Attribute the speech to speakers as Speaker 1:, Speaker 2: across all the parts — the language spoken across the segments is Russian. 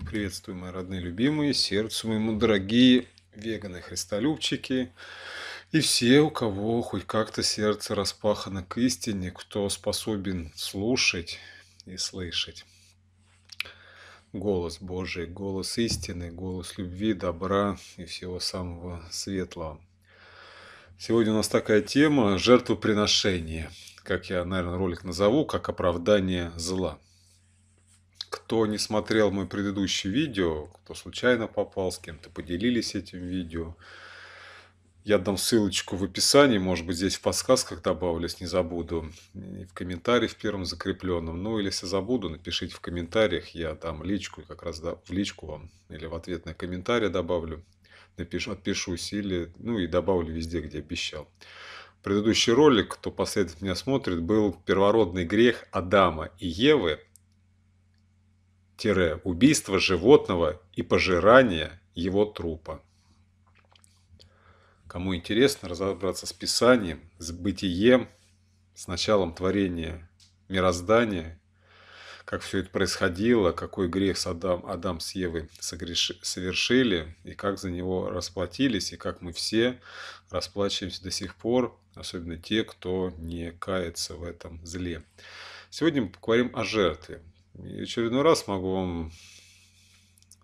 Speaker 1: приветствую, мои родные, любимые, сердцу моему, дорогие веганы, христолюбчики и все, у кого хоть как-то сердце распахано к истине, кто способен слушать и слышать голос Божий, голос истины, голос любви, добра и всего самого светлого. Сегодня у нас такая тема – жертвоприношение, как я, наверное, ролик назову, как оправдание зла – кто не смотрел мой предыдущее видео, кто случайно попал, с кем-то поделились этим видео, я дам ссылочку в описании, может быть, здесь в подсказках добавлю, если не забуду, и в комментарии в первом закрепленном. Ну, или если забуду, напишите в комментариях, я там личку, как раз да, в личку вам, или в ответ на комментарий добавлю, напишу, отпишусь, или, ну, и добавлю везде, где обещал. Предыдущий ролик, кто последовательно меня смотрит, был «Первородный грех Адама и Евы», – убийство животного и пожирание его трупа. Кому интересно разобраться с Писанием, с бытием, с началом творения мироздания, как все это происходило, какой грех с Адам, Адам с Евой согреши, совершили, и как за него расплатились, и как мы все расплачиваемся до сих пор, особенно те, кто не кается в этом зле. Сегодня мы поговорим о жертве. И очередной раз могу вам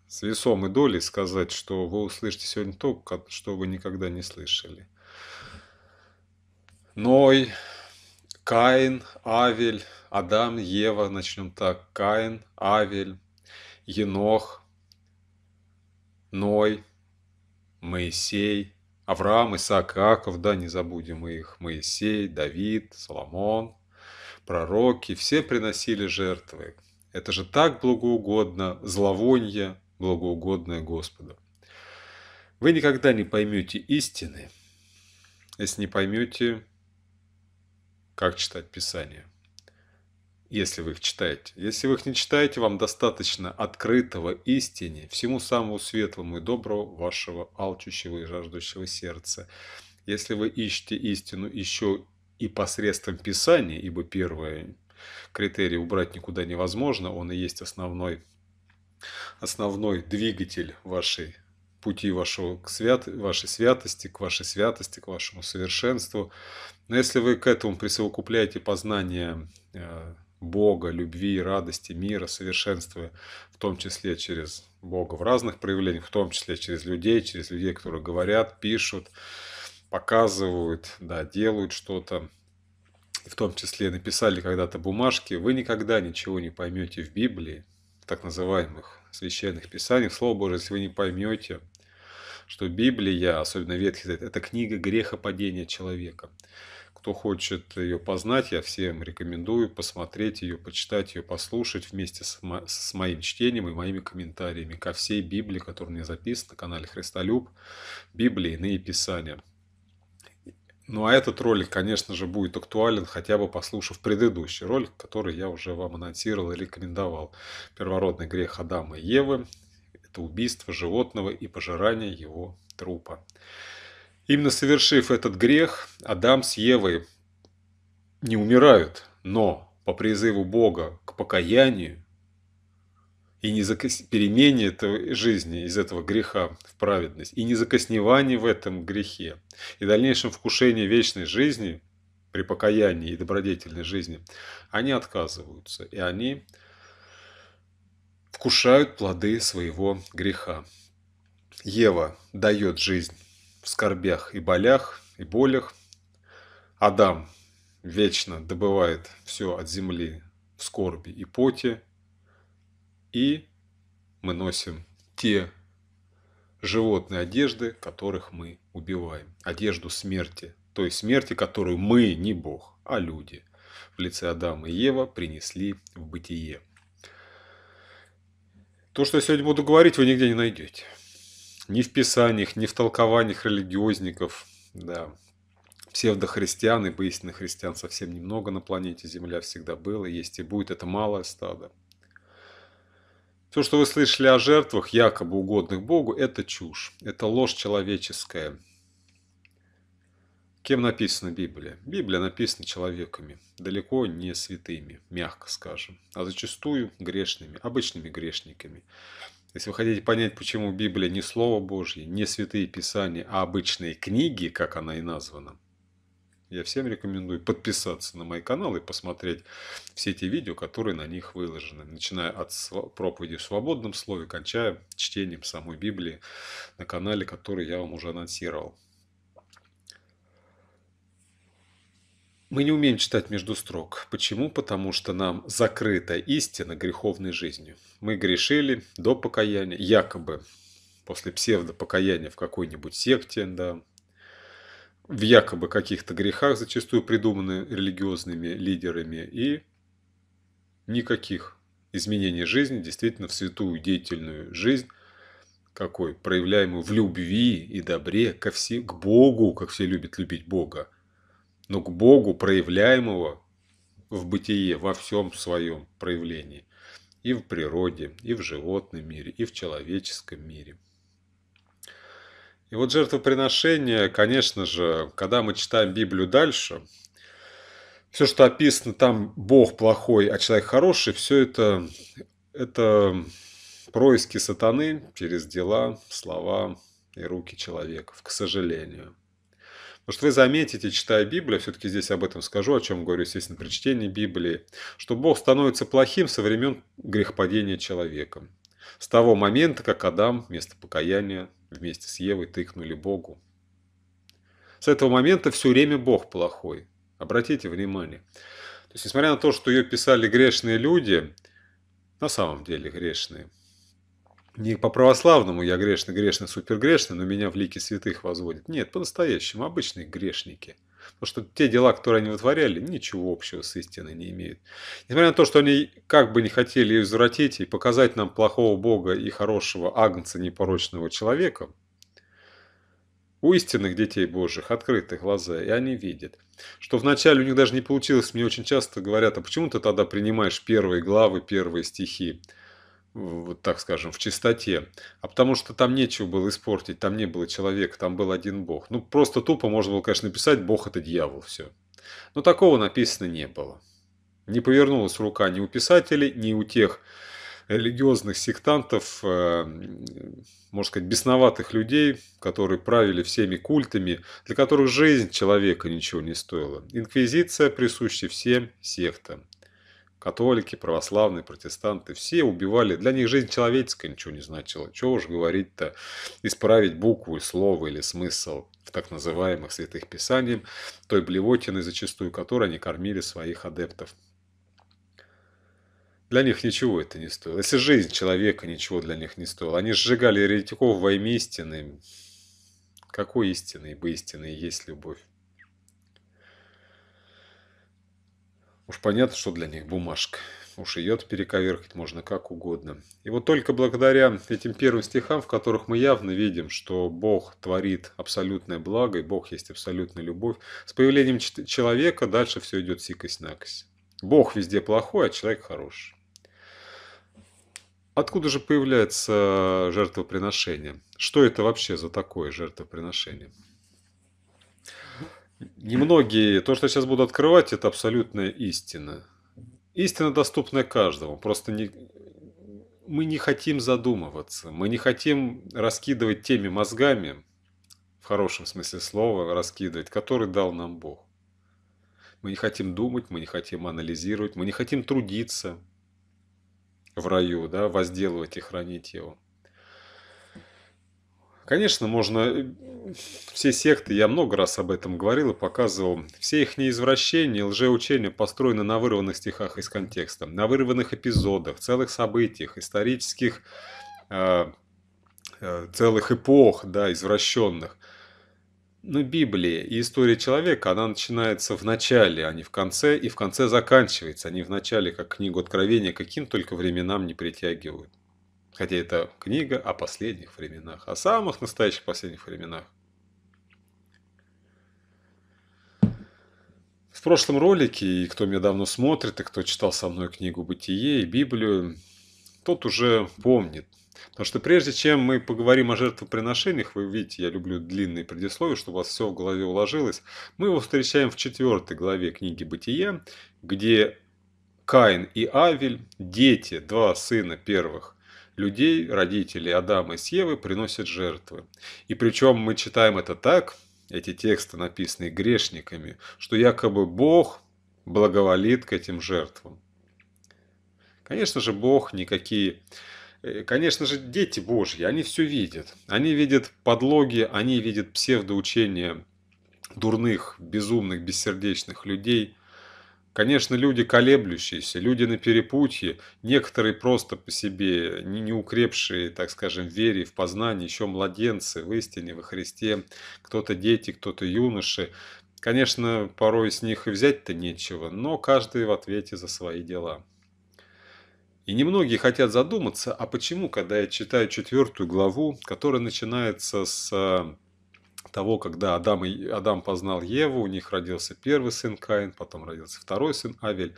Speaker 1: с весомой долей сказать, что вы услышите сегодня то, что вы никогда не слышали. Ной, Каин, Авель, Адам, Ева, начнем так, Каин, Авель, Енох, Ной, Моисей, Авраам, Исаак, Иаков, да, не забудем их, Моисей, Давид, Соломон, пророки, все приносили жертвы, это же так благоугодно, зловонье, благоугодное Господу. Вы никогда не поймете истины, если не поймете, как читать Писание. Если вы их читаете. Если вы их не читаете, вам достаточно открытого истине, всему самому светлому и доброму вашего алчущего и жаждущего сердца. Если вы ищете истину еще и посредством Писания, ибо первое критерий убрать никуда невозможно, он и есть основной, основной двигатель вашей пути вашего к свят, вашей святости, к вашей святости, к вашему совершенству. Но если вы к этому присовокупляете познание э, Бога, любви, радости, мира, совершенства, в том числе через Бога в разных проявлениях, в том числе через людей, через людей, которые говорят, пишут, показывают, да, делают что-то, в том числе написали когда-то бумажки, вы никогда ничего не поймете в Библии, в так называемых священных писаниях. Слово Божие, если вы не поймете, что Библия, особенно Ветхий Завет, это книга грехопадения человека. Кто хочет ее познать, я всем рекомендую посмотреть ее, почитать ее, послушать вместе с, мо- с моим чтением и моими комментариями ко всей Библии, которая у записана на канале Христолюб, Библии и иные писания. Ну а этот ролик, конечно же, будет актуален, хотя бы послушав предыдущий ролик, который я уже вам анонсировал и рекомендовал. Первородный грех Адама и Евы – это убийство животного и пожирание его трупа. Именно совершив этот грех, Адам с Евой не умирают, но по призыву Бога к покаянию и не закос... перемене этой жизни из этого греха в праведность, и не закосневание в этом грехе, и дальнейшем вкушение вечной жизни при покаянии и добродетельной жизни, они отказываются, и они вкушают плоды своего греха. Ева дает жизнь в скорбях и болях, и болях. Адам вечно добывает все от земли в скорби и поте, и мы носим те животные одежды, которых мы убиваем. Одежду смерти, той смерти, которую мы, не Бог, а люди, в лице Адама и Ева принесли в бытие. То, что я сегодня буду говорить, вы нигде не найдете. Ни в писаниях, ни в толкованиях религиозников, да, псевдохристиан и поистинных христиан совсем немного на планете Земля всегда было, есть и будет. Это малое стадо. Все, что вы слышали о жертвах, якобы угодных Богу, это чушь, это ложь человеческая. Кем написана Библия? Библия написана человеками, далеко не святыми, мягко скажем, а зачастую грешными, обычными грешниками. Если вы хотите понять, почему Библия не Слово Божье, не святые писания, а обычные книги, как она и названа – я всем рекомендую подписаться на мой канал и посмотреть все те видео, которые на них выложены. Начиная от проповеди в свободном слове, кончая чтением самой Библии на канале, который я вам уже анонсировал. Мы не умеем читать между строк. Почему? Потому что нам закрыта истина греховной жизнью. Мы грешили до покаяния, якобы после псевдопокаяния в какой-нибудь секте, да, в якобы каких-то грехах, зачастую придуманы религиозными лидерами, и никаких изменений жизни, действительно в святую деятельную жизнь, какой, проявляемую в любви и добре ко все, к Богу, как все любят любить Бога, но к Богу, проявляемого в бытие, во всем своем проявлении, и в природе, и в животном мире, и в человеческом мире – и вот жертвоприношение, конечно же, когда мы читаем Библию дальше, все, что описано там, Бог плохой, а человек хороший, все это, это происки сатаны через дела, слова и руки человеков, к сожалению. Потому что вы заметите, читая Библию, все-таки здесь об этом скажу, о чем говорю, естественно, при чтении Библии, что Бог становится плохим со времен грехопадения человека. С того момента, как Адам вместо покаяния вместе с Евой тыкнули Богу. С этого момента все время Бог плохой. Обратите внимание. То есть, несмотря на то, что ее писали грешные люди, на самом деле грешные, не по-православному я грешный, грешный, супергрешный, но меня в лике святых возводят. Нет, по-настоящему, обычные грешники – Потому что те дела, которые они вытворяли, ничего общего с истиной не имеют. Несмотря на то, что они как бы не хотели ее извратить и показать нам плохого бога и хорошего агнца непорочного человека, у истинных детей Божьих открыты глаза, и они видят. Что вначале у них даже не получилось, мне очень часто говорят, а почему ты тогда принимаешь первые главы, первые стихи? вот так скажем, в чистоте, а потому что там нечего было испортить, там не было человека, там был один Бог. Ну, просто тупо можно было, конечно, написать «Бог – это дьявол», все. Но такого написано не было. Не повернулась рука ни у писателей, ни у тех религиозных сектантов, э, можно сказать, бесноватых людей, которые правили всеми культами, для которых жизнь человека ничего не стоила. Инквизиция присуща всем сектам. Католики, православные, протестанты, все убивали. Для них жизнь человеческая ничего не значила. Чего уж говорить-то, исправить букву и слово или смысл в так называемых святых писаниях, той блевотиной, зачастую которой они кормили своих адептов. Для них ничего это не стоило. Если жизнь человека ничего для них не стоила. Они сжигали еретиков во имя истины. Какой истины, ибо истины есть любовь. Уж понятно, что для них бумажка. Уж ее перековеркать можно как угодно. И вот только благодаря этим первым стихам, в которых мы явно видим, что Бог творит абсолютное благо, и Бог есть абсолютная любовь, с появлением человека дальше все идет сикость-накость. Бог везде плохой, а человек хороший. Откуда же появляется жертвоприношение? Что это вообще за такое жертвоприношение? Немногие, то, что я сейчас буду открывать, это абсолютная истина. Истина, доступная каждому. Просто не, мы не хотим задумываться, мы не хотим раскидывать теми мозгами, в хорошем смысле слова, раскидывать, который дал нам Бог. Мы не хотим думать, мы не хотим анализировать, мы не хотим трудиться в раю, да, возделывать и хранить его. Конечно, можно э, все секты, я много раз об этом говорил и показывал, все их неизвращения лжеучения построены на вырванных стихах из контекста, на вырванных эпизодах, целых событиях, исторических, э, э, целых эпох, да, извращенных. Но Библия и история человека, она начинается в начале, а не в конце, и в конце заканчивается, а не в начале, как книгу Откровения, каким только временам не притягивают. Хотя это книга о последних временах, о самых настоящих последних временах. В прошлом ролике, и кто меня давно смотрит, и кто читал со мной книгу «Бытие» и Библию, тот уже помнит. Потому что прежде чем мы поговорим о жертвоприношениях, вы видите, я люблю длинные предисловия, чтобы у вас все в голове уложилось, мы его встречаем в четвертой главе книги «Бытие», где Каин и Авель, дети, два сына первых людей, родителей Адама и Севы приносят жертвы. И причем мы читаем это так, эти тексты написаны грешниками, что якобы Бог благоволит к этим жертвам. Конечно же, Бог никакие... Э, конечно же, дети Божьи, они все видят. Они видят подлоги, они видят псевдоучения дурных, безумных, бессердечных людей. Конечно, люди колеблющиеся, люди на перепутье, некоторые просто по себе, не, укрепшие, так скажем, в вере, в познании, еще младенцы в истине, во Христе, кто-то дети, кто-то юноши. Конечно, порой с них и взять-то нечего, но каждый в ответе за свои дела. И немногие хотят задуматься, а почему, когда я читаю четвертую главу, которая начинается с а, того, когда Адам, и, Адам познал Еву, у них родился первый сын Каин, потом родился второй сын Авель.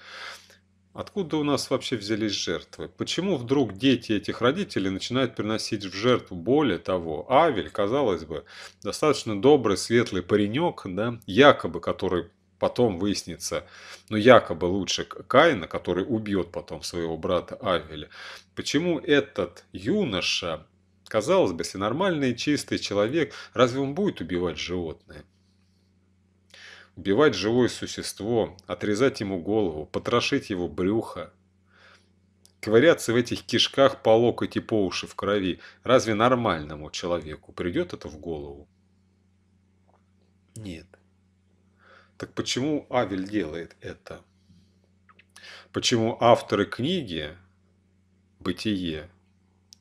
Speaker 1: Откуда у нас вообще взялись жертвы? Почему вдруг дети этих родителей начинают приносить в жертву? Более того, Авель, казалось бы, достаточно добрый, светлый паренек, да, якобы, который потом выяснится, но ну, якобы лучше Каина, который убьет потом своего брата Авеля. Почему этот юноша Казалось бы, если нормальный чистый человек, разве он будет убивать животное? Убивать живое существо, отрезать ему голову, потрошить его брюхо, ковыряться в этих кишках по локоть и по уши в крови, разве нормальному человеку придет это в голову? Нет. Так почему Авель делает это? Почему авторы книги «Бытие»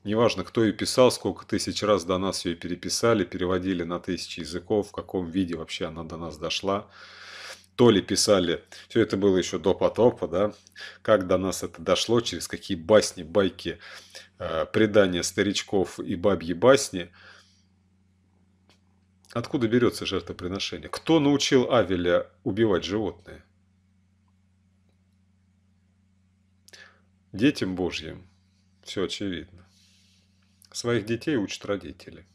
Speaker 1: Неважно, кто ее писал, сколько тысяч раз до нас ее переписали, переводили на тысячи языков, в каком виде вообще она до нас дошла. То ли писали, все это было еще до потопа, да, как до нас это дошло, через какие басни, байки, э, предания старичков и бабьи басни. Откуда берется жертвоприношение? Кто научил Авеля убивать животные? Детям Божьим. Все очевидно. Своих детей учат родители.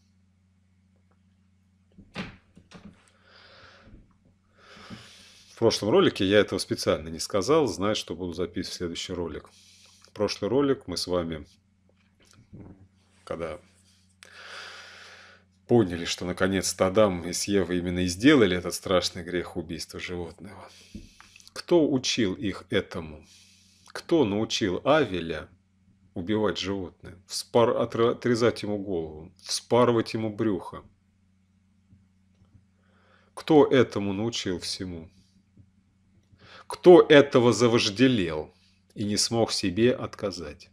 Speaker 1: В прошлом ролике я этого специально не сказал, знаю, что буду записывать следующий ролик. Прошлый ролик мы с вами, когда поняли, что наконец-то Адам и с именно и сделали этот страшный грех убийства животного. Кто учил их этому? Кто научил Авеля убивать животное, вспар... отрезать ему голову, вспарывать ему брюхо. Кто этому научил всему? Кто этого завожделел и не смог себе отказать?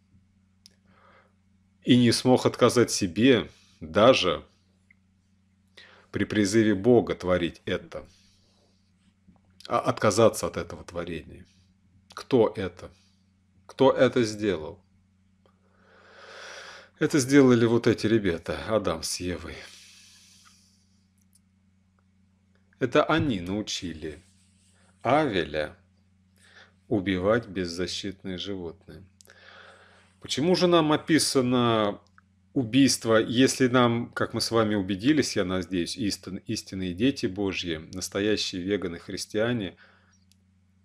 Speaker 1: И не смог отказать себе даже при призыве Бога творить это, а отказаться от этого творения. Кто это? Кто это сделал? Это сделали вот эти ребята, Адам с Евой. Это они научили Авеля убивать беззащитные животные. Почему же нам описано убийство, если нам, как мы с вами убедились, я надеюсь, истин, истинные дети Божьи, настоящие веганы-христиане –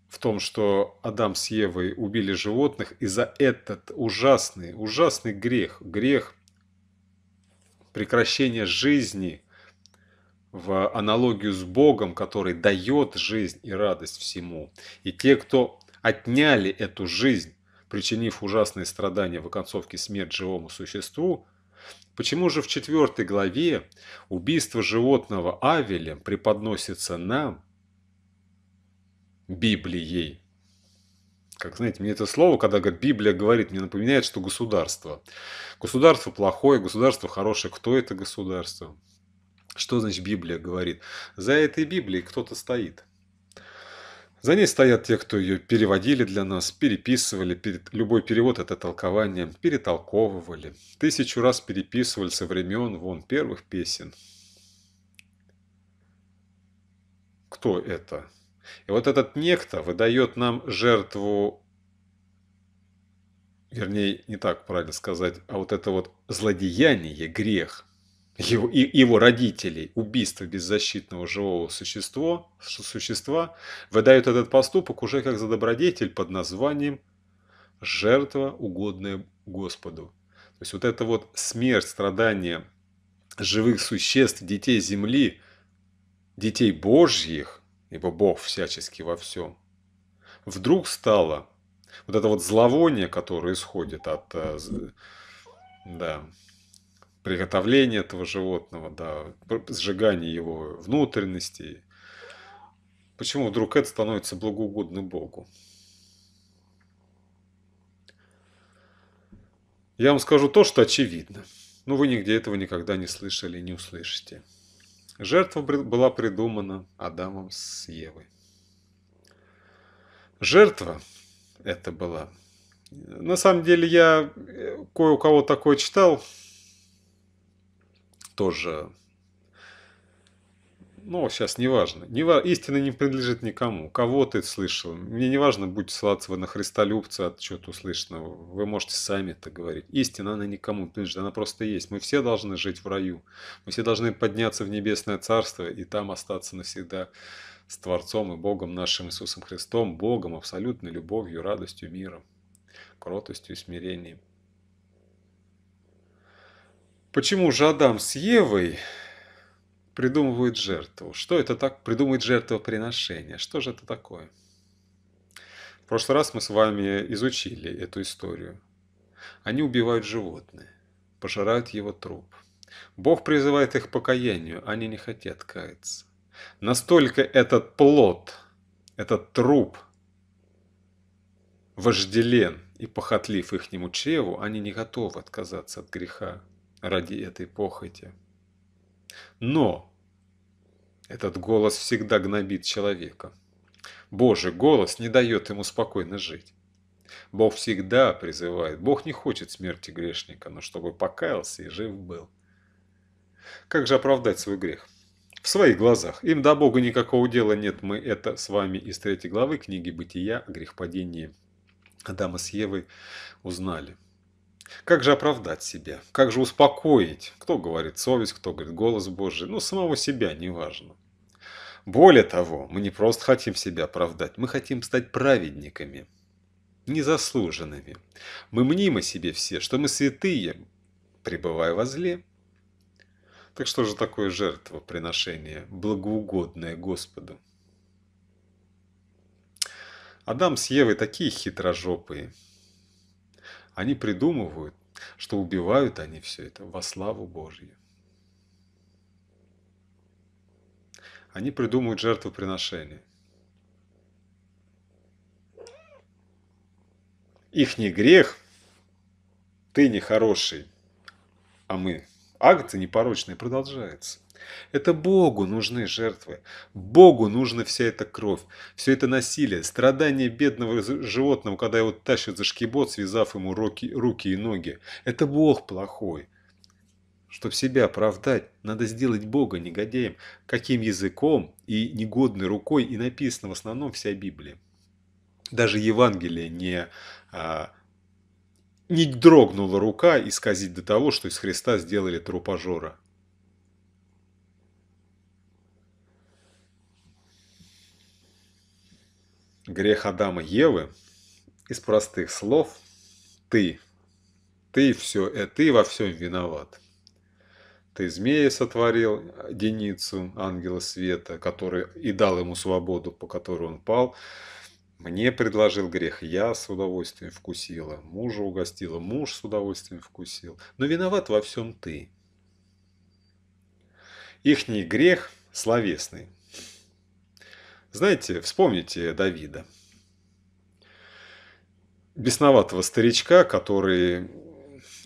Speaker 1: в том, что Адам с Евой убили животных, и за этот ужасный, ужасный грех, грех прекращения жизни в аналогию с Богом, который дает жизнь и радость всему. И те, кто отняли эту жизнь, причинив ужасные страдания в оконцовке смерть живому существу, Почему же в четвертой главе убийство животного Авелем преподносится нам Библией. Как знаете, мне это слово, когда Библия говорит, мне напоминает, что государство. Государство плохое, государство хорошее. Кто это государство? Что значит Библия говорит? За этой Библией кто-то стоит. За ней стоят те, кто ее переводили для нас, переписывали, любой перевод – это толкование, перетолковывали, тысячу раз переписывали со времен, вон, первых песен. Кто это? И вот этот некто выдает нам жертву, вернее, не так правильно сказать, а вот это вот злодеяние, грех его, и, его родителей, убийство беззащитного живого существа, существа, выдает этот поступок уже как за добродетель под названием жертва, угодная Господу. То есть вот это вот смерть, страдание живых существ, детей земли, детей Божьих – ибо Бог всячески во всем. Вдруг стало вот это вот зловоние, которое исходит от э, да, приготовления этого животного, да, сжигания его внутренностей. Почему вдруг это становится благоугодным Богу? Я вам скажу то, что очевидно. Но ну, вы нигде этого никогда не слышали и не услышите. Жертва была придумана Адамом с Евой. Жертва это была. На самом деле я э, кое у кого такое читал, тоже ну, сейчас неважно, Не, истина не принадлежит никому. Кого ты слышал? Мне не важно, будь ссылаться вы на христолюбца от чего-то услышанного. Вы можете сами это говорить. Истина, она никому принадлежит, она просто есть. Мы все должны жить в раю. Мы все должны подняться в небесное царство и там остаться навсегда с Творцом и Богом нашим Иисусом Христом, Богом, абсолютной любовью, радостью, миром, кротостью и смирением. Почему же Адам с Евой придумывают жертву. Что это так? Придумывают жертвоприношение. Что же это такое? В прошлый раз мы с вами изучили эту историю. Они убивают животное, пожирают его труп. Бог призывает их к покаянию, они не хотят каяться. Настолько этот плод, этот труп вожделен и похотлив ихнему чреву, они не готовы отказаться от греха ради этой похоти. Но этот голос всегда гнобит человека. Божий голос не дает ему спокойно жить. Бог всегда призывает. Бог не хочет смерти грешника, но чтобы покаялся и жив был. Как же оправдать свой грех? В своих глазах. Им до Бога никакого дела нет. Мы это с вами из третьей главы книги «Бытия» о грехопадении Адама с Евой узнали. Как же оправдать себя? Как же успокоить? Кто говорит совесть, кто говорит голос Божий? Ну, самого себя, неважно. Более того, мы не просто хотим себя оправдать, мы хотим стать праведниками, незаслуженными. Мы мним себе все, что мы святые, пребывая во зле. Так что же такое жертва, приношение, благоугодное Господу? Адам с Евой такие хитрожопые – они придумывают, что убивают они все это во славу Божью. Они придумывают жертвоприношения. Их не грех, ты нехороший, а мы. Акты непорочные продолжаются. Это Богу нужны жертвы. Богу нужна вся эта кровь, все это насилие, страдания бедного животного, когда его тащат за шкибот, связав ему руки, руки и ноги. Это Бог плохой. Чтобы себя оправдать, надо сделать Бога негодяем, каким языком и негодной рукой и написано в основном вся Библия. Даже Евангелие не, а, не дрогнула рука исказить до того, что из Христа сделали трупожора. грех Адама и Евы из простых слов «ты». Ты все, и э, ты во всем виноват. Ты змея сотворил, Деницу, ангела света, который и дал ему свободу, по которой он пал. Мне предложил грех, я с удовольствием вкусила, мужа угостила, муж с удовольствием вкусил. Но виноват во всем ты. Ихний грех словесный, знаете, вспомните Давида. Бесноватого старичка, который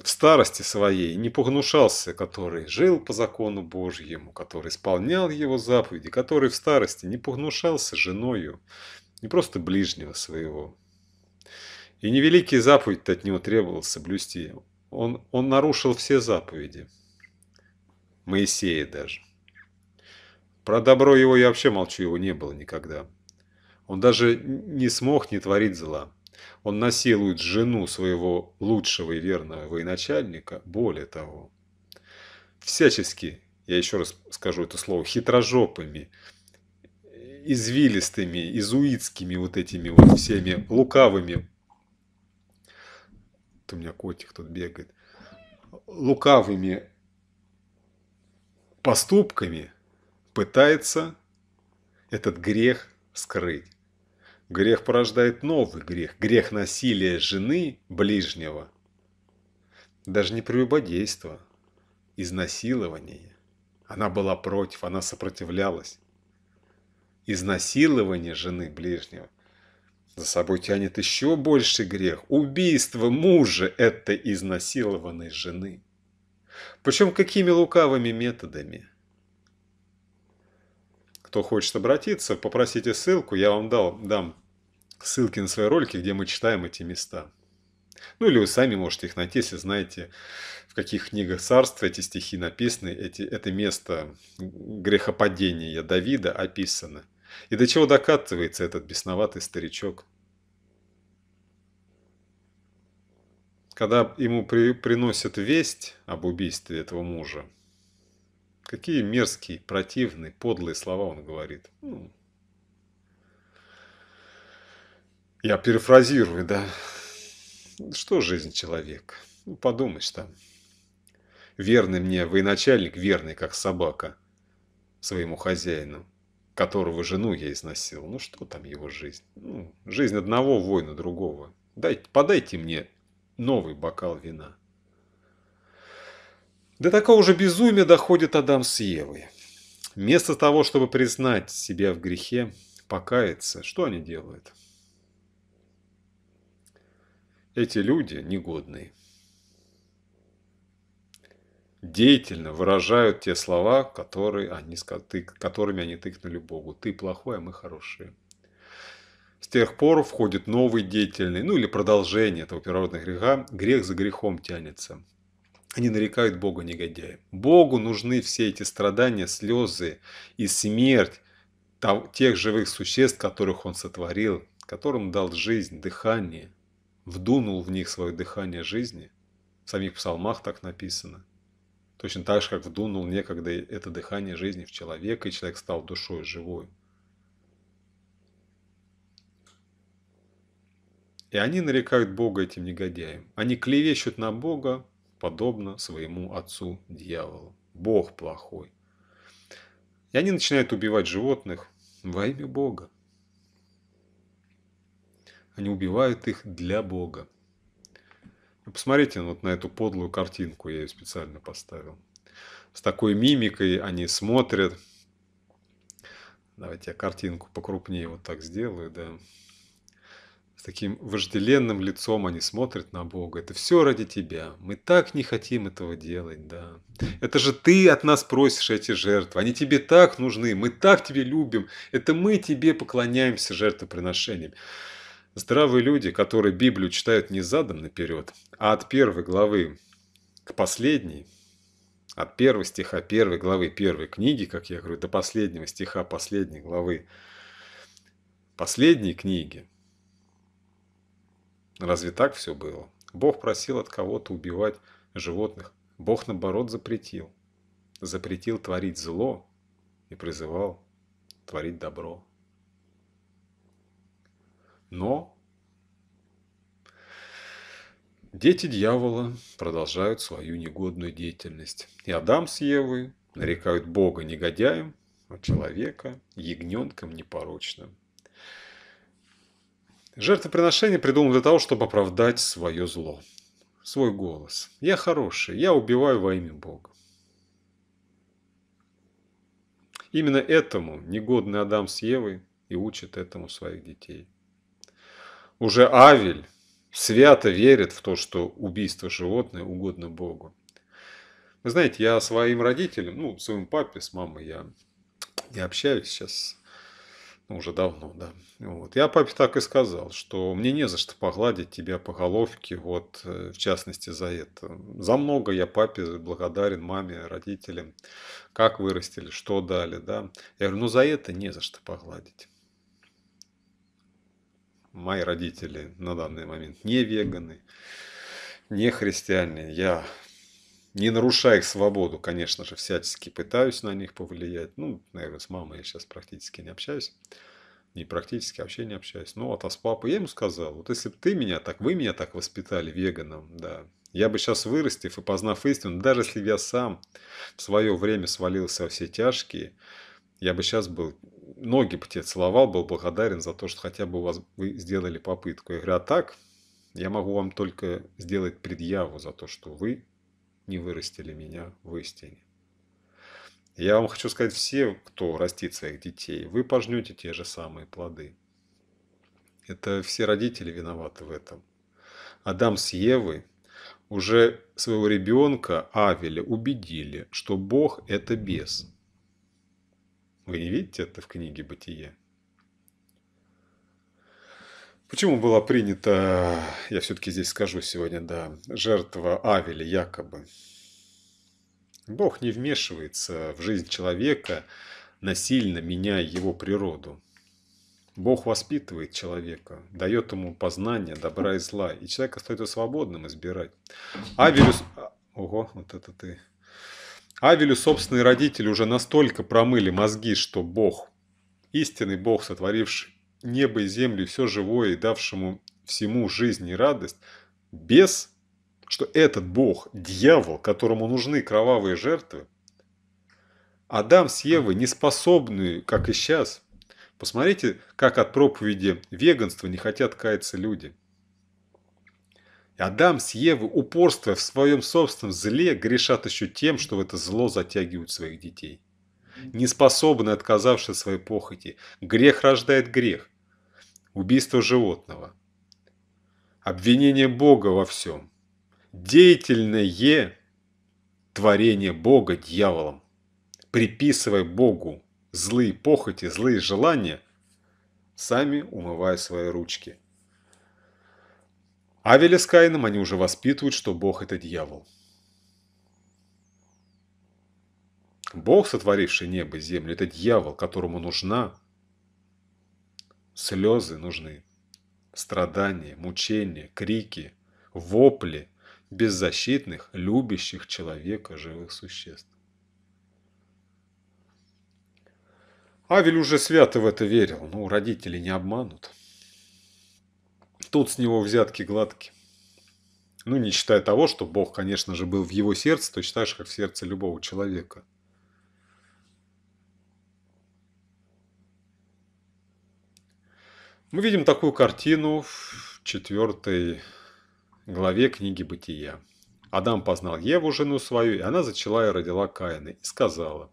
Speaker 1: в старости своей не погнушался, который жил по закону Божьему, который исполнял его заповеди, который в старости не погнушался женою, не просто ближнего своего. И невеликие заповеди от него требовалось соблюсти. Он, он нарушил все заповеди, Моисея даже. Про добро его я вообще молчу, его не было никогда. Он даже не смог не творить зла. Он насилует жену своего лучшего и верного военачальника, более того. Всячески, я еще раз скажу это слово, хитрожопыми, извилистыми, изуитскими вот этими вот всеми лукавыми. Вот у меня котик тут бегает. Лукавыми поступками – пытается этот грех скрыть. Грех порождает новый грех, грех насилия жены ближнего. Даже не прелюбодейство, изнасилование. Она была против, она сопротивлялась. Изнасилование жены ближнего за собой тянет еще больше грех. Убийство мужа – это изнасилованной жены. Причем какими лукавыми методами? кто хочет обратиться, попросите ссылку, я вам дал, дам ссылки на свои ролики, где мы читаем эти места. Ну или вы сами можете их найти, если знаете, в каких книгах царства эти стихи написаны, эти, это место грехопадения Давида описано. И до чего докатывается этот бесноватый старичок. Когда ему при, приносят весть об убийстве этого мужа, Какие мерзкие, противные, подлые слова он говорит. Ну, я перефразирую, да. Что жизнь человека? Ну, подумаешь там. Верный мне военачальник, верный как собака своему хозяину, которого жену я износил. Ну что там его жизнь? Ну, жизнь одного воина другого. Дайте, подайте мне новый бокал вина. До такого же безумия доходит Адам с Евой. Вместо того, чтобы признать себя в грехе, покаяться, что они делают? Эти люди негодные. Деятельно выражают те слова, которые они, которыми они тыкнули Богу. Ты плохой, а мы хорошие. С тех пор входит новый деятельный, ну или продолжение этого первородного греха, грех за грехом тянется – они нарекают Бога негодяем. Богу нужны все эти страдания, слезы и смерть тех живых существ, которых Он сотворил, которым дал жизнь, дыхание, вдунул в них свое дыхание жизни. В самих псалмах так написано. Точно так же, как вдунул некогда это дыхание жизни в человека, и человек стал душой живой. И они нарекают Бога этим негодяем. Они клевещут на Бога, подобно своему отцу дьяволу. Бог плохой. И они начинают убивать животных во имя Бога. Они убивают их для Бога. Ну, посмотрите вот на эту подлую картинку, я ее специально поставил. С такой мимикой они смотрят. Давайте я картинку покрупнее вот так сделаю, да. С таким вожделенным лицом они смотрят на Бога. Это все ради тебя. Мы так не хотим этого делать, да. Это же ты от нас просишь эти жертвы. Они тебе так нужны. Мы так тебе любим. Это мы тебе поклоняемся жертвоприношением. Здравые люди, которые Библию читают не задом наперед, а от первой главы к последней, от первого стиха первой главы первой книги, как я говорю, до последнего стиха последней главы последней книги, Разве так все было? Бог просил от кого-то убивать животных. Бог, наоборот, запретил. Запретил творить зло и призывал творить добро. Но дети дьявола продолжают свою негодную деятельность. И Адам с Евой нарекают Бога негодяем, а человека ягненком непорочным. Жертвоприношение придумал для того, чтобы оправдать свое зло, свой голос. Я хороший, я убиваю во имя Бога. Именно этому негодный Адам с Евой и учит этому своих детей. Уже Авель свято верит в то, что убийство животное угодно Богу. Вы знаете, я своим родителям, ну, своему папе с мамой я не общаюсь сейчас, ну, уже давно, да. Вот. Я папе так и сказал, что мне не за что погладить тебя по головке, вот, э, в частности, за это. За много я папе благодарен, маме, родителям, как вырастили, что дали, да. Я говорю, ну, за это не за что погладить. Мои родители на данный момент не веганы, не христиане. Я не нарушая их свободу, конечно же, всячески пытаюсь на них повлиять. Ну, наверное, с мамой я сейчас практически не общаюсь. Не практически, а вообще не общаюсь. Ну, вот, а с папой я ему сказал, вот если бы ты меня так, вы меня так воспитали веганом, да, я бы сейчас вырастив и познав истину, даже если бы я сам в свое время свалился во все тяжкие, я бы сейчас был, ноги бы тебе целовал, был благодарен за то, что хотя бы у вас вы сделали попытку. Я говорю, а так, я могу вам только сделать предъяву за то, что вы не вырастили меня в истине. Я вам хочу сказать, все, кто растит своих детей, вы пожнете те же самые плоды. Это все родители виноваты в этом. Адам с Евой уже своего ребенка Авеля убедили, что Бог – это бес. Вы не видите это в книге «Бытие»? Почему была принята, я все-таки здесь скажу сегодня, да, жертва Авеля якобы? Бог не вмешивается в жизнь человека, насильно меняя его природу. Бог воспитывает человека, дает ему познание добра и зла, и человек остается свободным избирать. Авелю... А, ого, вот это ты. Авелю собственные родители уже настолько промыли мозги, что Бог, истинный Бог, сотворивший небо и землю, все живое, и давшему всему жизнь и радость, без, что этот Бог, дьявол, которому нужны кровавые жертвы, Адам с Евой не способны, как и сейчас. Посмотрите, как от проповеди веганства не хотят каяться люди. Адам с Евы, упорствуя в своем собственном зле, грешат еще тем, что в это зло затягивают своих детей. Не способны, отказавшись от своей похоти. Грех рождает грех убийство животного. Обвинение Бога во всем. Деятельное творение Бога дьяволом. Приписывая Богу злые похоти, злые желания, сами умывая свои ручки. Авеля с Каином они уже воспитывают, что Бог – это дьявол. Бог, сотворивший небо и землю, это дьявол, которому нужна Слезы нужны, страдания, мучения, крики, вопли беззащитных, любящих человека живых существ. Авель уже свято в это верил, но родители не обманут. Тут с него взятки гладкие. Ну, не считая того, что Бог, конечно же, был в его сердце, то считаешь, как в сердце любого человека – Мы видим такую картину в четвертой главе книги «Бытия». Адам познал Еву, жену свою, и она зачала и родила Каина, и сказала,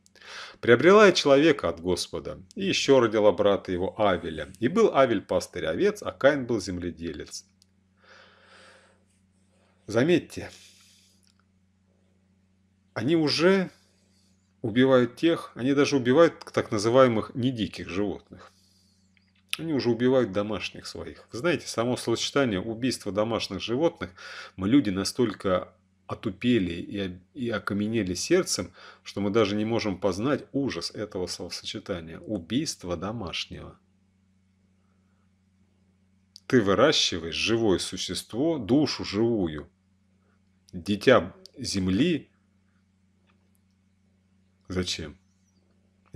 Speaker 1: «Приобрела я человека от Господа, и еще родила брата его Авеля, и был Авель пастырь овец, а Каин был земледелец». Заметьте, они уже убивают тех, они даже убивают так называемых недиких животных. Они уже убивают домашних своих. Знаете, само сочетание убийства домашних животных, мы люди настолько отупели и, и окаменели сердцем, что мы даже не можем познать ужас этого словосочетания. Убийство домашнего. Ты выращиваешь живое существо, душу живую, дитя земли. Зачем?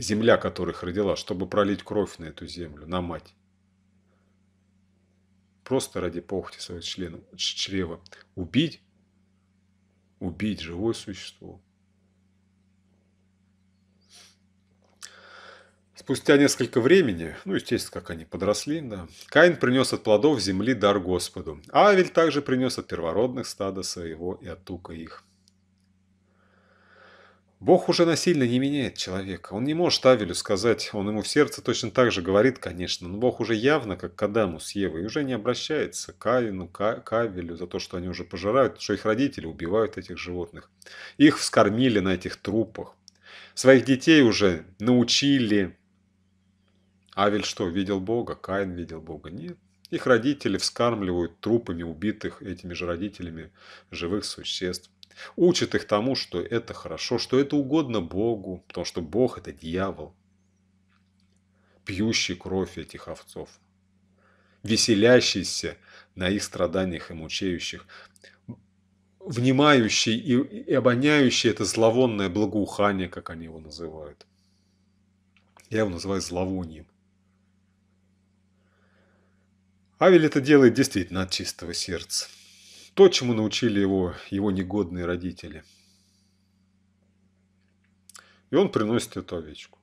Speaker 1: земля которых родила, чтобы пролить кровь на эту землю, на мать. Просто ради похоти своего члена, чрева. Убить? Убить живое существо. Спустя несколько времени, ну, естественно, как они подросли, да, Каин принес от плодов земли дар Господу. Авель также принес от первородных стада своего и оттука их. Бог уже насильно не меняет человека. Он не может Авелю сказать, он ему в сердце точно так же говорит, конечно, но Бог уже явно, как к Адаму с Евой, уже не обращается к Авину, к Авелю за то, что они уже пожирают, что их родители убивают этих животных. Их вскормили на этих трупах. Своих детей уже научили. Авель что, видел Бога? Каин видел Бога? Нет. Их родители вскармливают трупами убитых этими же родителями живых существ. Учит их тому, что это хорошо, что это угодно Богу, потому что Бог – это дьявол, пьющий кровь этих овцов, веселящийся на их страданиях и мучающих, внимающий и, и обоняющий это зловонное благоухание, как они его называют. Я его называю зловонием. Авель это делает действительно от чистого сердца. То, чему научили его его негодные родители. И он приносит эту овечку.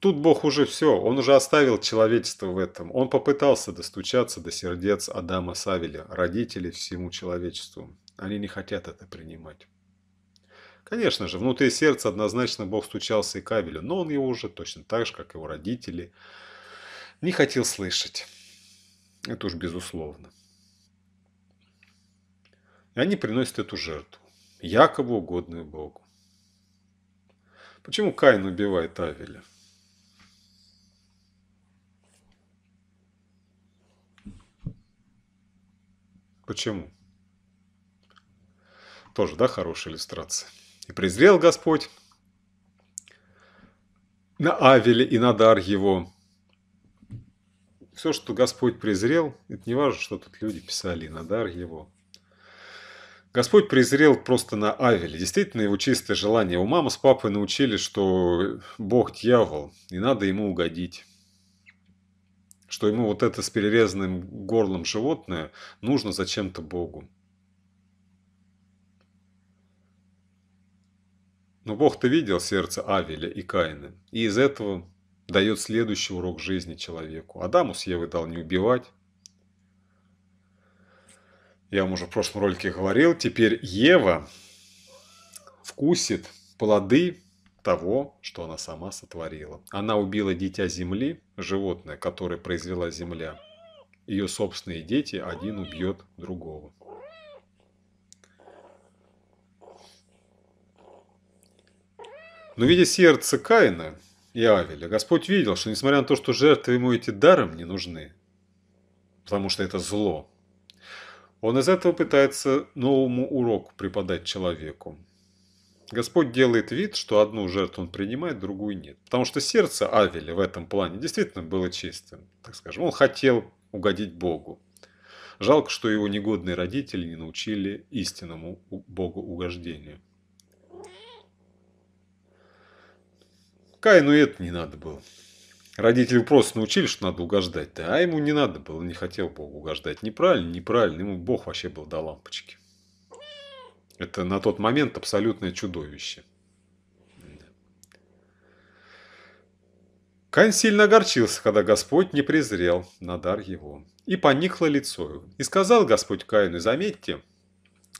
Speaker 1: Тут Бог уже все, он уже оставил человечество в этом. Он попытался достучаться до сердец Адама Савеля, родителей всему человечеству. Они не хотят это принимать. Конечно же, внутри сердца однозначно Бог стучался и Кавелю, но он его уже точно так же, как его родители, не хотел слышать. Это уж безусловно. И они приносят эту жертву, якобы угодную Богу. Почему Каин убивает Авеля? Почему? Тоже, да, хорошая иллюстрация. «И презрел Господь на Авеле и на дар его». Все, что Господь презрел, это не важно, что тут люди писали, на дар его – Господь презрел просто на Авеля. Действительно, его чистое желание. У мамы с папой научили, что Бог дьявол, и надо ему угодить. Что ему вот это с перерезанным горлом животное нужно зачем-то Богу. Но Бог-то видел сердце Авеля и Каина, и из этого дает следующий урок жизни человеку. Адаму с Евой дал не убивать, я вам уже в прошлом ролике говорил, теперь Ева вкусит плоды того, что она сама сотворила. Она убила дитя земли, животное, которое произвела земля. Ее собственные дети, один убьет другого. Но видя сердце Каина и Авеля, Господь видел, что несмотря на то, что жертвы ему эти даром не нужны, потому что это зло, он из этого пытается новому уроку преподать человеку. Господь делает вид, что одну жертву он принимает, другую нет. Потому что сердце Авеля в этом плане действительно было чистым. Так скажем, он хотел угодить Богу. Жалко, что его негодные родители не научили истинному Богу угождению. Каину это не надо было. Родители просто научили, что надо угождать, да, а ему не надо было, не хотел Бог угождать. Неправильно, неправильно, ему Бог вообще был до лампочки. Это на тот момент абсолютное чудовище. Каин сильно огорчился, когда Господь не презрел на дар его, и поникло лицо его. И сказал Господь Каину, заметьте,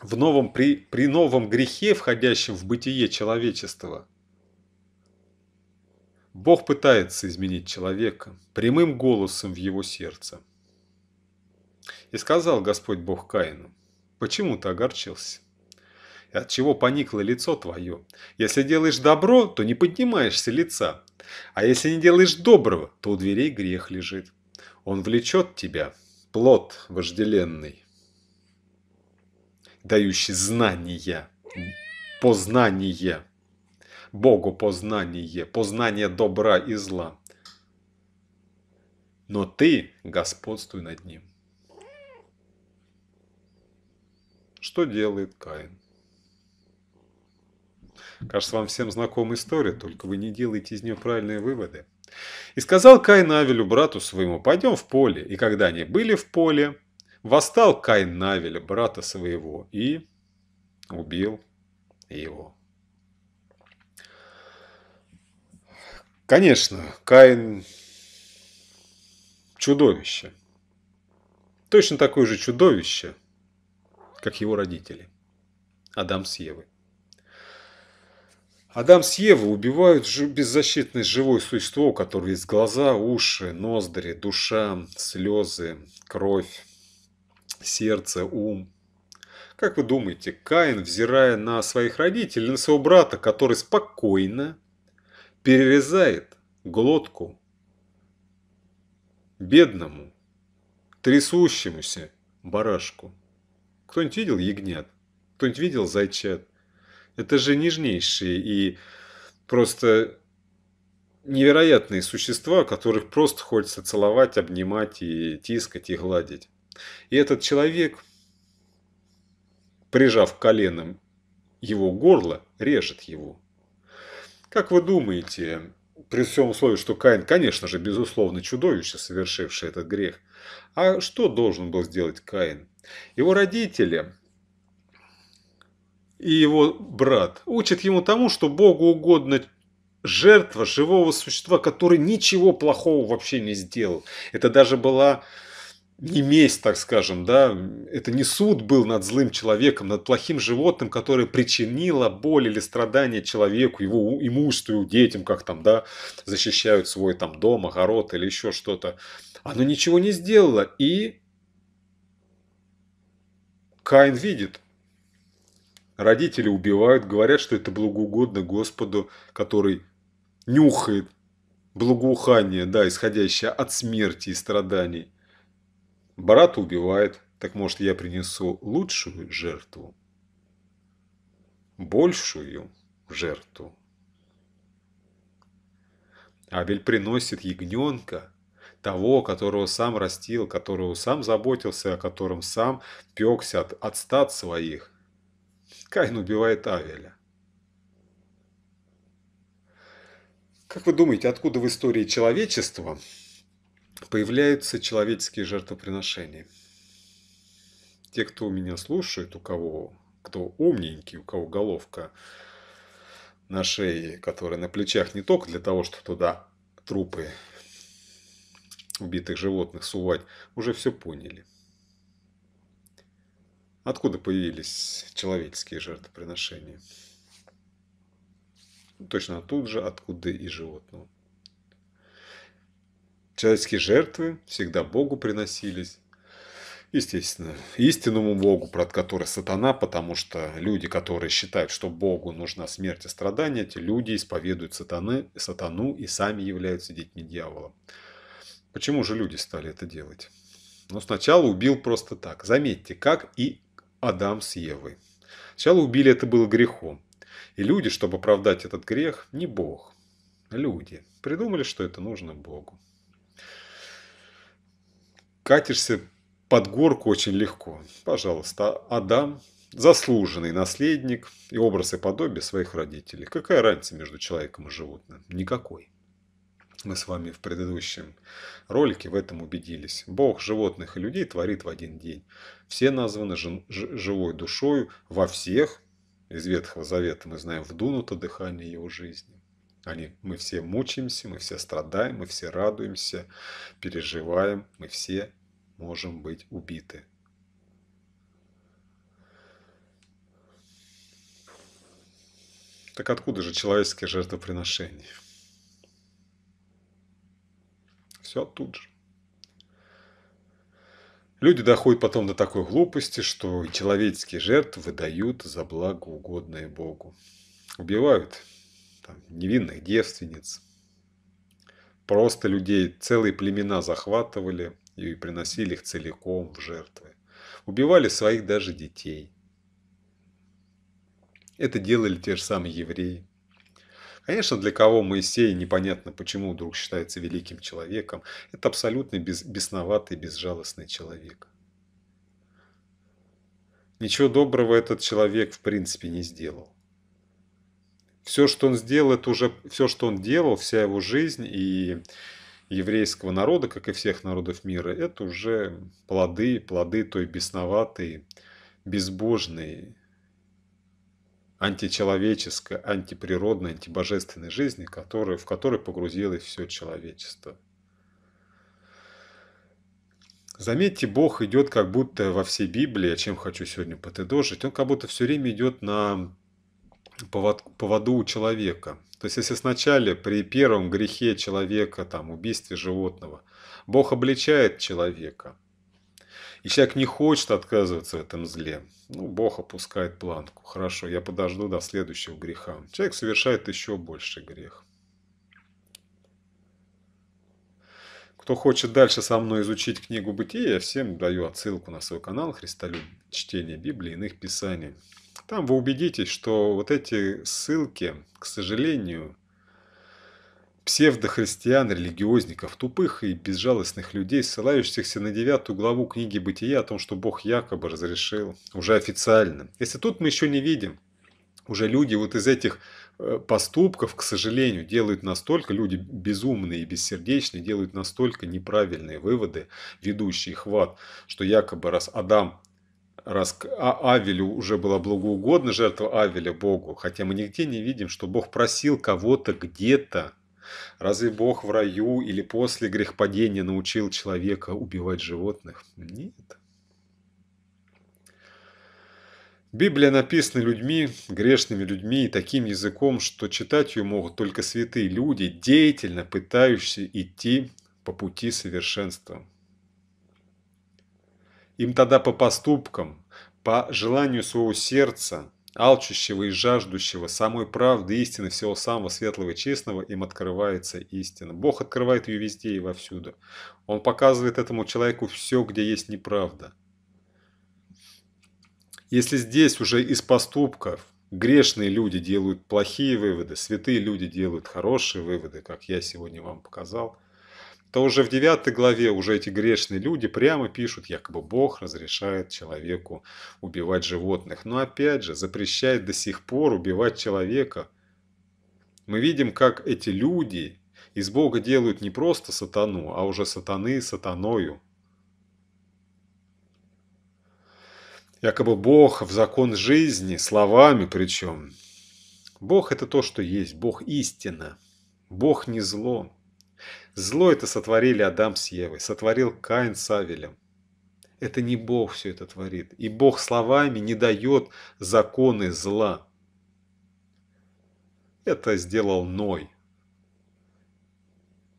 Speaker 1: в новом, при, при новом грехе, входящем в бытие человечества – Бог пытается изменить человека прямым голосом в его сердце. И сказал Господь Бог Каину, почему ты огорчился? И от чего поникло лицо твое? Если делаешь добро, то не поднимаешься лица, а если не делаешь доброго, то у дверей грех лежит. Он влечет тебя, плод вожделенный, дающий знания, познание. Богу познание, познание добра и зла. Но ты господствуй над ним. Что делает Каин? Кажется, вам всем знакома история, только вы не делаете из нее правильные выводы. И сказал Каин Авелю, брату своему, пойдем в поле. И когда они были в поле, восстал Каин Авель, брата своего, и убил его. Конечно, Каин чудовище. Точно такое же чудовище, как его родители. Адам с Евой. Адам с Евой убивают беззащитное живое существо, у которого есть глаза, уши, ноздри, душа, слезы, кровь, сердце, ум. Как вы думаете, Каин, взирая на своих родителей, на своего брата, который спокойно, перерезает глотку бедному, трясущемуся барашку. Кто-нибудь видел ягнят? Кто-нибудь видел зайчат? Это же нежнейшие и просто невероятные существа, которых просто хочется целовать, обнимать и тискать, и гладить. И этот человек, прижав коленом его горло, режет его. Как вы думаете, при всем условии, что Каин, конечно же, безусловно, чудовище, совершившее этот грех, а что должен был сделать Каин? Его родители и его брат учат ему тому, что Богу угодно жертва живого существа, который ничего плохого вообще не сделал. Это даже была не месть, так скажем, да, это не суд был над злым человеком, над плохим животным, которое причинило боль или страдания человеку, его имуществу, детям, как там, да, защищают свой там дом, огород или еще что-то. Оно ничего не сделало, и Каин видит. Родители убивают, говорят, что это благоугодно Господу, который нюхает благоухание, да, исходящее от смерти и страданий – Брат убивает, так может я принесу лучшую жертву? Большую жертву. Абель приносит ягненка, того, которого сам растил, которого сам заботился, о котором сам пекся от, от стад своих. Каин убивает Авеля. Как вы думаете, откуда в истории человечества появляются человеческие жертвоприношения. Те, кто меня слушает, у кого кто умненький, у кого головка на шее, которая на плечах не только для того, чтобы туда трупы убитых животных сувать, уже все поняли. Откуда появились человеческие жертвоприношения? Точно тут же, откуда и животного. Человеческие жертвы всегда Богу приносились. Естественно, истинному Богу, прод который сатана, потому что люди, которые считают, что Богу нужна смерть и страдания, эти люди исповедуют сатаны, сатану и сами являются детьми дьявола. Почему же люди стали это делать? Но ну, сначала убил просто так. Заметьте, как и Адам с Евой. Сначала убили, это было грехом. И люди, чтобы оправдать этот грех, не Бог, люди, придумали, что это нужно Богу катишься под горку очень легко. Пожалуйста, Адам – заслуженный наследник и образ и подобие своих родителей. Какая разница между человеком и животным? Никакой. Мы с вами в предыдущем ролике в этом убедились. Бог животных и людей творит в один день. Все названы живой душою во всех. Из Ветхого Завета мы знаем, вдунуто дыхание его жизни. Они, мы все мучаемся, мы все страдаем, мы все радуемся, переживаем, мы все можем быть убиты. Так откуда же человеческие жертвоприношения? Все тут же. Люди доходят потом до такой глупости, что человеческие жертвы выдают за благо угодное Богу. Убивают там, невинных девственниц, просто людей, целые племена захватывали и приносили их целиком в жертвы. Убивали своих даже детей. Это делали те же самые евреи. Конечно, для кого Моисей, непонятно почему вдруг считается великим человеком, это абсолютно без, бесноватый, безжалостный человек. Ничего доброго этот человек в принципе не сделал все, что он сделал, это уже все, что он делал, вся его жизнь и еврейского народа, как и всех народов мира, это уже плоды, плоды той бесноватой, безбожной, античеловеческой, антиприродной, антибожественной жизни, которая, в которой погрузилось все человечество. Заметьте, Бог идет как будто во всей Библии, о чем хочу сегодня потедожить, он как будто все время идет на поводу у человека. То есть, если сначала при первом грехе человека, там, убийстве животного, Бог обличает человека, и человек не хочет отказываться в этом зле, ну, Бог опускает планку. Хорошо, я подожду до следующего греха. Человек совершает еще больше грех. Кто хочет дальше со мной изучить книгу бытия, я всем даю отсылку на свой канал «Христолюб. Чтение Библии и иных писаний». Там вы убедитесь, что вот эти ссылки, к сожалению, псевдохристиан, религиозников, тупых и безжалостных людей, ссылающихся на девятую главу книги «Бытия» о том, что Бог якобы разрешил, уже официально. Если тут мы еще не видим, уже люди вот из этих э, поступков, к сожалению, делают настолько, люди безумные и бессердечные, делают настолько неправильные выводы, ведущие хват, что якобы раз Адам раз а Авелю уже была благоугодна жертва Авеля Богу, хотя мы нигде не видим, что Бог просил кого-то где-то. Разве Бог в раю или после грехпадения научил человека убивать животных? Нет. Библия написана людьми, грешными людьми, и таким языком, что читать ее могут только святые люди, деятельно пытающиеся идти по пути совершенства. Им тогда по поступкам, по желанию своего сердца, алчущего и жаждущего самой правды, истины, всего самого светлого и честного, им открывается истина. Бог открывает ее везде и вовсюду. Он показывает этому человеку все, где есть неправда. Если здесь уже из поступков грешные люди делают плохие выводы, святые люди делают хорошие выводы, как я сегодня вам показал – то уже в 9 главе уже эти грешные люди прямо пишут, якобы Бог разрешает человеку убивать животных. Но опять же, запрещает до сих пор убивать человека. Мы видим, как эти люди из Бога делают не просто сатану, а уже сатаны сатаною. Якобы Бог в закон жизни, словами причем. Бог – это то, что есть. Бог – истина. Бог – не зло. Зло это сотворили Адам с Евой, сотворил Каин с Авелем. Это не Бог все это творит. И Бог словами не дает законы зла. Это сделал Ной.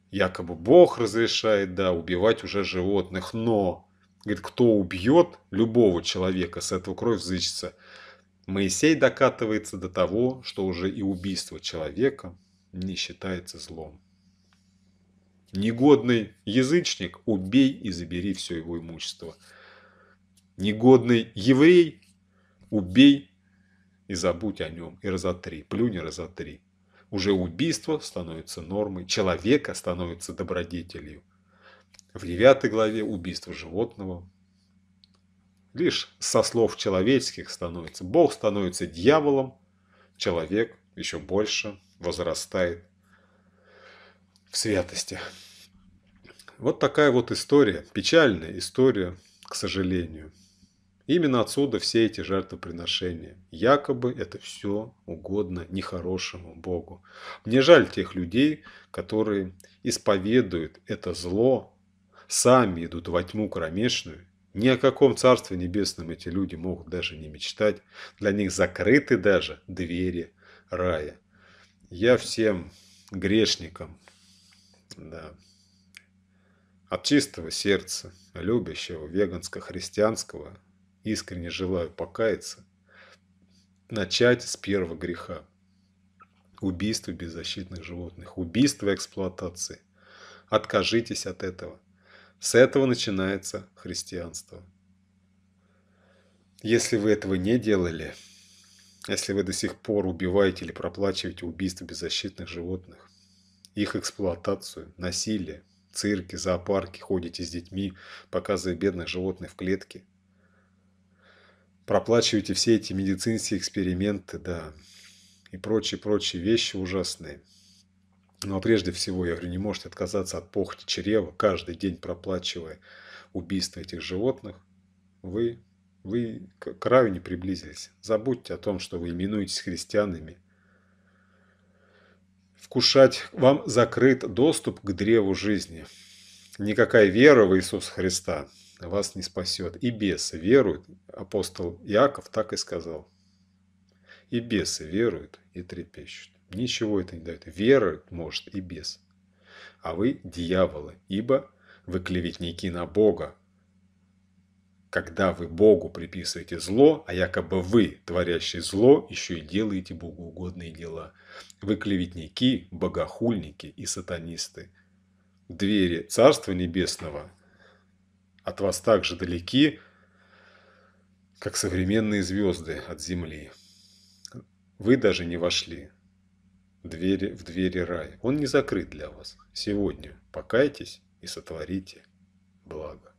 Speaker 1: Якобы Бог разрешает, да, убивать уже животных, но, говорит, кто убьет любого человека, с этого кровь взычится. Моисей докатывается до того, что уже и убийство человека не считается злом. Негодный язычник – убей и забери все его имущество. Негодный еврей – убей и забудь о нем, и разотри, плюнь и разотри. Уже убийство становится нормой, человека становится добродетелью. В 9 главе убийство животного лишь со слов человеческих становится. Бог становится дьяволом, человек еще больше возрастает в святости. Вот такая вот история, печальная история, к сожалению. Именно отсюда все эти жертвоприношения. Якобы это все угодно нехорошему Богу. Мне жаль тех людей, которые исповедуют это зло, сами идут во тьму кромешную. Ни о каком Царстве Небесном эти люди могут даже не мечтать. Для них закрыты даже двери рая. Я всем грешникам да. От чистого сердца, любящего, веганско-христианского, искренне желаю покаяться, начать с первого греха. Убийство беззащитных животных, убийство эксплуатации. Откажитесь от этого. С этого начинается христианство. Если вы этого не делали, если вы до сих пор убиваете или проплачиваете убийство беззащитных животных, их эксплуатацию, насилие, цирки, зоопарки, ходите с детьми, показывая бедных животных в клетке. Проплачиваете все эти медицинские эксперименты, да, и прочие-прочие вещи ужасные. ну, а прежде всего, я говорю, не можете отказаться от похоти чрева, каждый день проплачивая убийство этих животных, вы, вы к краю не приблизились. Забудьте о том, что вы именуетесь христианами, вкушать вам закрыт доступ к древу жизни. Никакая вера в Иисуса Христа вас не спасет. И бесы веруют, апостол Иаков так и сказал. И бесы веруют и трепещут. Ничего это не дает. Вера может и бес. А вы дьяволы, ибо вы клеветники на Бога, когда вы Богу приписываете зло, а якобы вы, творящий зло, еще и делаете Богу угодные дела. Вы клеветники, богохульники и сатанисты. Двери Царства Небесного от вас так же далеки, как современные звезды от земли. Вы даже не вошли в двери, в двери рая. Он не закрыт для вас. Сегодня покайтесь и сотворите благо.